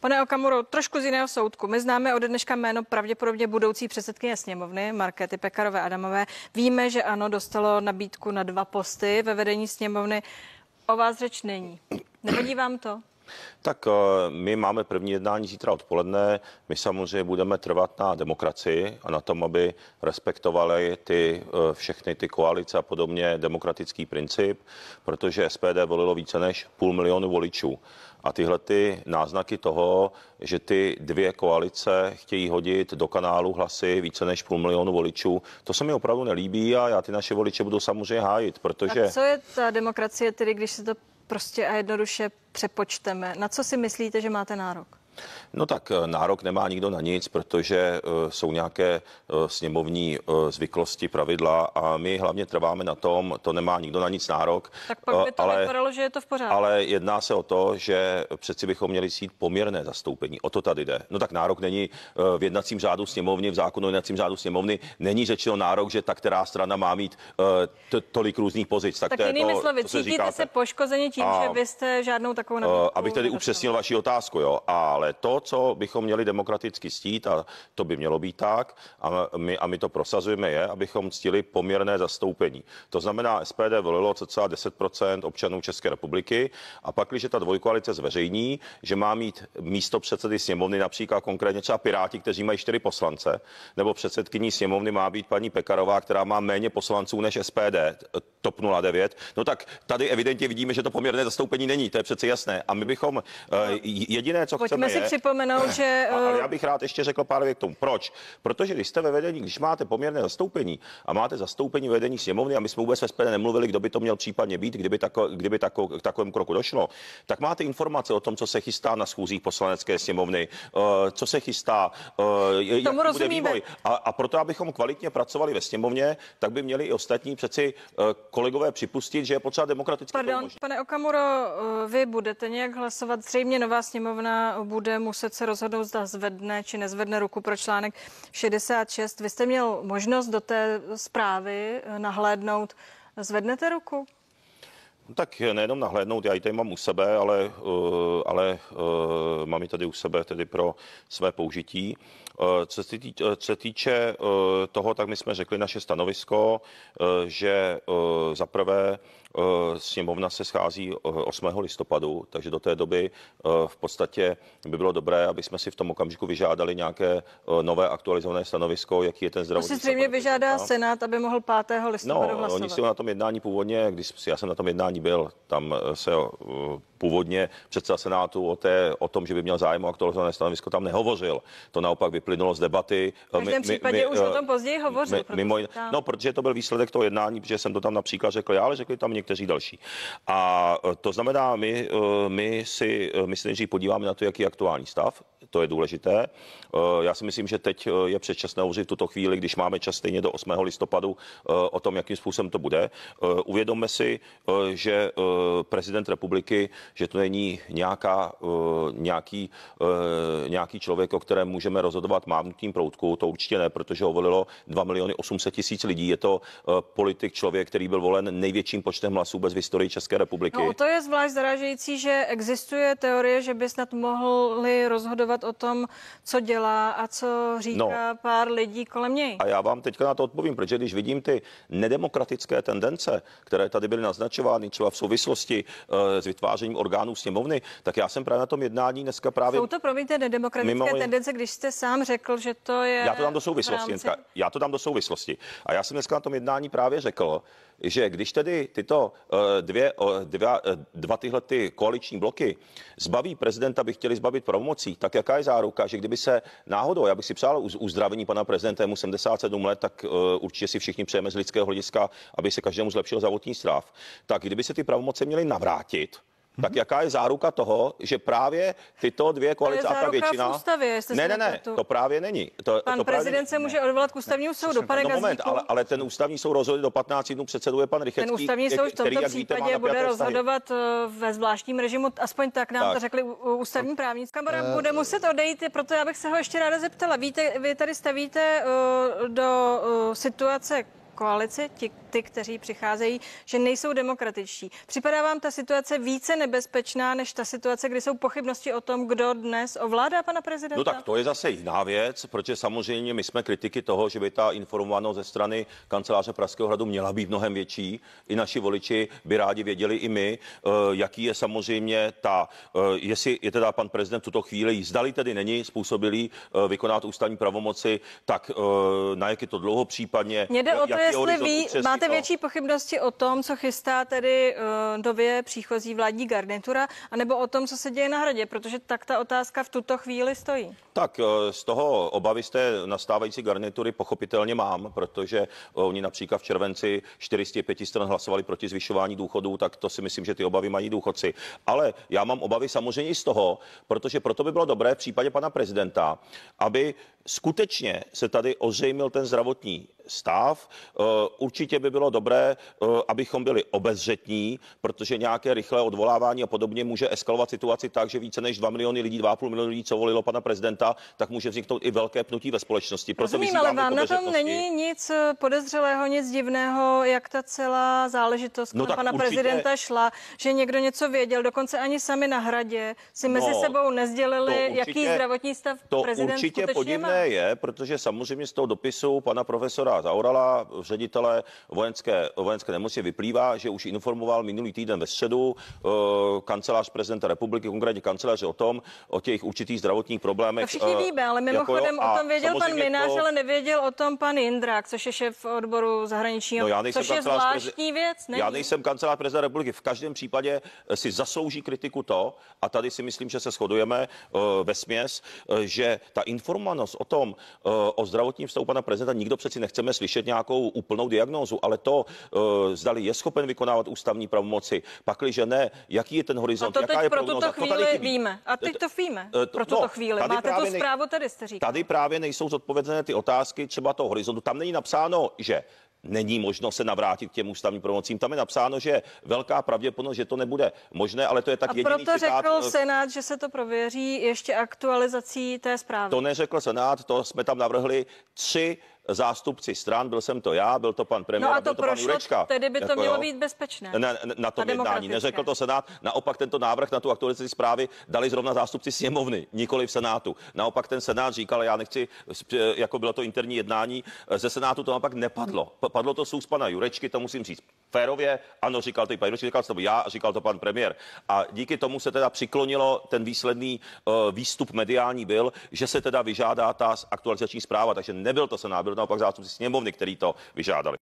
Pane Okamuro, trošku z jiného soudku. My známe ode dneška jméno pravděpodobně budoucí předsedkyně sněmovny Markety Pekarové Adamové. Víme, že ano, dostalo nabídku na dva posty ve vedení sněmovny. O vás řeč není. Nevadí vám to? Tak eh, my máme první jednání zítra odpoledne. My samozřejmě budeme trvat na demokracii a na tom, aby respektovali ty, eh, všechny ty koalice a podobně demokratický princip, protože SPD volilo více než půl milionu voličů. A tyhle ty náznaky toho, že ty dvě koalice chtějí hodit do kanálu hlasy více než půl milionu voličů, to se mi opravdu nelíbí a já ty naše voliče budu samozřejmě hájit, protože... A co je ta demokracie tedy, když se to prostě a jednoduše přepočteme. Na co si myslíte, že máte nárok? No tak eh, nárok nemá nikdo na nic, protože eh, jsou nějaké eh, sněmovní zvyklosti, pravidla a my hlavně trváme na tom, to nemá nikdo na nic nárok. Tak pak by to ale, vypadalo, že je to v pořádku. Ale jedná se o to, že přeci bychom měli sít poměrné zastoupení. O to tady jde. No tak nárok není v jednacím řádu sněmovny, v zákonu o jednacím řádu sněmovny, není řečeno nárok, že ta která strana má mít tolik různých pozic. Tak, tak to jinými to, slovy, cítíte se poškozeni tím, že byste žádnou takovou Abych tedy upřesnil vaši otázku, jo, ale ale to, co bychom měli demokraticky stít, a to by mělo být tak, a my, a my to prosazujeme, je, abychom ctili poměrné zastoupení. To znamená, SPD volilo cca 10 občanů České republiky a pak, když ta dvojkoalice zveřejní, že má mít místo předsedy sněmovny například konkrétně třeba Piráti, kteří mají čtyři poslance, nebo předsedkyní sněmovny má být paní Pekarová, která má méně poslanců než SPD, TOP 09, no tak tady evidentně vidíme, že to poměrné zastoupení není, to je přece jasné. A my bychom eh, jediné, co Pojďme chceme, si připomenout, že... ale eh, já bych rád ještě řekl pár věk k tomu. Proč? Protože když jste ve vedení, když máte poměrné zastoupení a máte zastoupení vedení sněmovny, a my jsme vůbec ve SPD nemluvili, kdo by to měl případně být, kdyby, tako, kdyby tako, k takovém kroku došlo, tak máte informace o tom, co se chystá na schůzích poslanecké sněmovny, eh, co se chystá, eh, jak tomu bude vývoj. A, a proto, abychom kvalitně pracovali ve sněmovně, tak by měli i ostatní přeci kolegové připustit, že je potřeba demokratické. Pardon, pane Okamuro, vy budete nějak hlasovat, zřejmě nová sněmovna bude bude muset se rozhodnout, zda zvedne či nezvedne ruku pro článek 66. Vy jste měl možnost do té zprávy eh, nahlédnout. Zvednete ruku? No tak eh, nejenom nahlédnout, já ji tady mám u sebe, ale, eh, ale mám ji tady u sebe tedy pro své použití. Co se, týče, co se týče toho, tak my jsme řekli naše stanovisko, že zaprvé Eh, sněmovna se schází 8. Eh, listopadu, takže do té doby eh, v podstatě by bylo dobré, aby jsme si v tom okamžiku vyžádali nějaké nové aktualizované stanovisko, jaký je ten zdravotní. To si zřejmě vyžádá Senát, aby mohl 5. listopadu no, hlasovat. Oni si na tom jednání původně, když já jsem na tom jednání byl, tam se původně předseda Senátu o, té, o tom, že by měl zájem o aktualizované stanovisko, tam nehovořil. To naopak vyplynulo z debaty. V každém my, případě my, už uh, o tom později hovořil. My, proto mimo, tam... No, protože to byl výsledek toho jednání, protože jsem to tam například řekl já, ale řekli tam někteří další. A eh, to znamená, my, eh, my si, my že podíváme na to, jaký je aktuální stav, to je důležité. Já si myslím, že teď je předčasné hovořit v tuto chvíli, když máme čas stejně do 8. listopadu o tom, jakým způsobem to bude. Uvědomme si, že prezident republiky že to není nějaká, eh, nějaký, eh, nějaký člověk, o kterém můžeme rozhodovat mávnutím proutku. To určitě ne, protože ho volilo 2 miliony 800 tisíc lidí. Je to eh, politik, člověk, který byl volen největším počtem hlasů bez v historii České republiky. No, to je zvlášť zaražující, že existuje teorie, že by snad mohli rozhodovat o tom, co dělá a co říká no. pár lidí kolem něj. A já vám teďka na to odpovím, protože když vidím ty nedemokratické tendence, které tady byly naznačovány třeba v souvislosti uh, s vytvářením orgánů sněmovny, tak já jsem právě na tom jednání dneska právě. Jsou to, promiňte, nedemokratické mimo... tendence, když jste sám řekl, že to je. Já to dám do souvislosti. Rámci... Dneska, já to dám do souvislosti. A já jsem dneska na tom jednání právě řekl, že když tedy tyto eh, dvě, dva, eh, dva tyhle ty koaliční bloky zbaví prezidenta, by chtěli zbavit pravomocí, tak jaká je záruka, že kdyby se náhodou, já bych si přál uzdravení pana prezidenta, mu 77 let, tak eh, určitě si všichni přejeme z lidského hlediska, aby se každému zlepšil zdravotní stráv, tak kdyby se ty pravomoce měly navrátit, tak mhm. jaká je záruka toho, že právě tyto dvě koalice a ta většina. V ústavě, ne, ne, ne, to právě není. To, pan to prezident právě... se může odvolat k ústavnímu soudu. Pane no moment, ale, ale, ten ústavní soud rozhodl do 15 dnů předseduje pan Rychecký. Ten ústavní soud v tomto který, případě víte, bude rozhodovat eh, ve zvláštním režimu, aspoň tak nám tak. to řekli ústavní právníci. Kamera uh, eh, bude muset odejít, proto já bych se ho ještě ráda zeptala. Víte, vy tady stavíte uh, do uh, situace koalice, ti, ty, kteří přicházejí, že nejsou demokratičtí. Připadá vám ta situace více nebezpečná než ta situace, kdy jsou pochybnosti o tom, kdo dnes ovládá pana prezidenta? No tak to je zase jiná věc, protože samozřejmě my jsme kritiky toho, že by ta informovanost ze strany kanceláře Pražského hradu měla být mnohem větší. I naši voliči by rádi věděli i my, eh, jaký je samozřejmě ta, eh, jestli je teda pan prezident v tuto chvíli, zdali tedy není způsobilý eh, vykonat ústavní pravomoci, tak na jak je to dlouho případně. Mě jde o to, jestli vy máte máte jako- větší pochybnosti o tom, co chystá tedy uh, nově příchozí vládní garnitura, anebo o tom, co se děje na hradě, protože tak ta otázka v tuto chvíli stojí. Tak eh, z toho obavy z té nastávající garnitury pochopitelně mám, protože eh, oni například v červenci 405 stran hlasovali proti zvyšování důchodů, tak to si myslím, že ty obavy mají důchodci. Ale já mám obavy samozřejmě i z toho, protože proto by bylo dobré v případě pana prezidenta, aby skutečně se tady ozřejmil ten zdravotní stav. Eh, určitě by bylo dobré, eh, abychom byli obezřetní, protože nějaké rychlé odvolávání a podobně může eskalovat situaci tak, že více než 2 miliony lidí, 2,5 milionu lidí, co volilo pana prezidenta, tak může vzniknout i velké pnutí ve společnosti. Proto Rozumím, ale vám na tom není nic eh, podezřelého, nic divného, jak ta celá záležitost no, pana určitě... prezidenta šla, že někdo něco věděl, dokonce ani sami na hradě si no, mezi sebou nezdělili, určitě, jaký zdravotní stav to prezident určitě podivné má. je, protože samozřejmě z toho dopisu pana profesora Zaurala, Zaorala, ředitele vojenské, vojenské nemocnice, vyplývá, že už informoval minulý týden ve středu uh, kancelář prezidenta republiky, konkrétně kanceláře o tom, o těch určitých zdravotních problémech. To všichni eh, víme, ale mimochodem jako jo, o tom věděl pan Minář, to... ale nevěděl o tom pan Indrák, což je šéf odboru zahraničního, no, já nejsem což je zvláštní věc. Není. Já nejsem kancelář prezidenta republiky. V každém případě eh, si zaslouží kritiku to, a tady si myslím, že se shodujeme uh, ve směs, uh, že ta informovanost o tom, uh, o zdravotním stavu pana prezidenta nikdo přeci nechceme chceme slyšet nějakou úplnou diagnózu, ale to, eh, zdali je schopen vykonávat ústavní pravomoci, pakliže ne, jaký je ten horizont, a to jaká je pro tuto chvíli to víme. A teď to eh, víme. Eh, pro tuto no, chvíli. Máte tu zprávu tady, jste říkal. Tady právě nejsou zodpovězené ty otázky třeba toho horizontu. Tam není napsáno, že není možno se navrátit k těm ústavním pravomocím. Tam je napsáno, že velká pravděpodobnost, že to nebude možné, ale to je tak A jediný proto citát. řekl Senát, že se to prověří ještě aktualizací té zprávy. To neřekl Senát, to jsme tam navrhli tři zástupci stran, byl jsem to já, byl to pan premiér, no a to byl to prošlo, pan Jurečka. Tedy by to jako, mělo jo. být bezpečné. Na, na tom jednání. Neřekl to Senát, naopak tento návrh na tu aktualizaci zprávy dali zrovna zástupci sněmovny, nikoli v Senátu. Naopak ten Senát říkal, já nechci, jako bylo to interní jednání, ze Senátu to naopak nepadlo. Padlo to z pana Jurečky, to musím říct férově, ano, říkal to i pan říkal to já, říkal to pan premiér. A díky tomu se teda přiklonilo, ten výsledný uh, výstup mediální byl, že se teda vyžádá ta aktualizační zpráva, takže nebyl to senát, byl naopak zástupci sněmovny, který to vyžádali.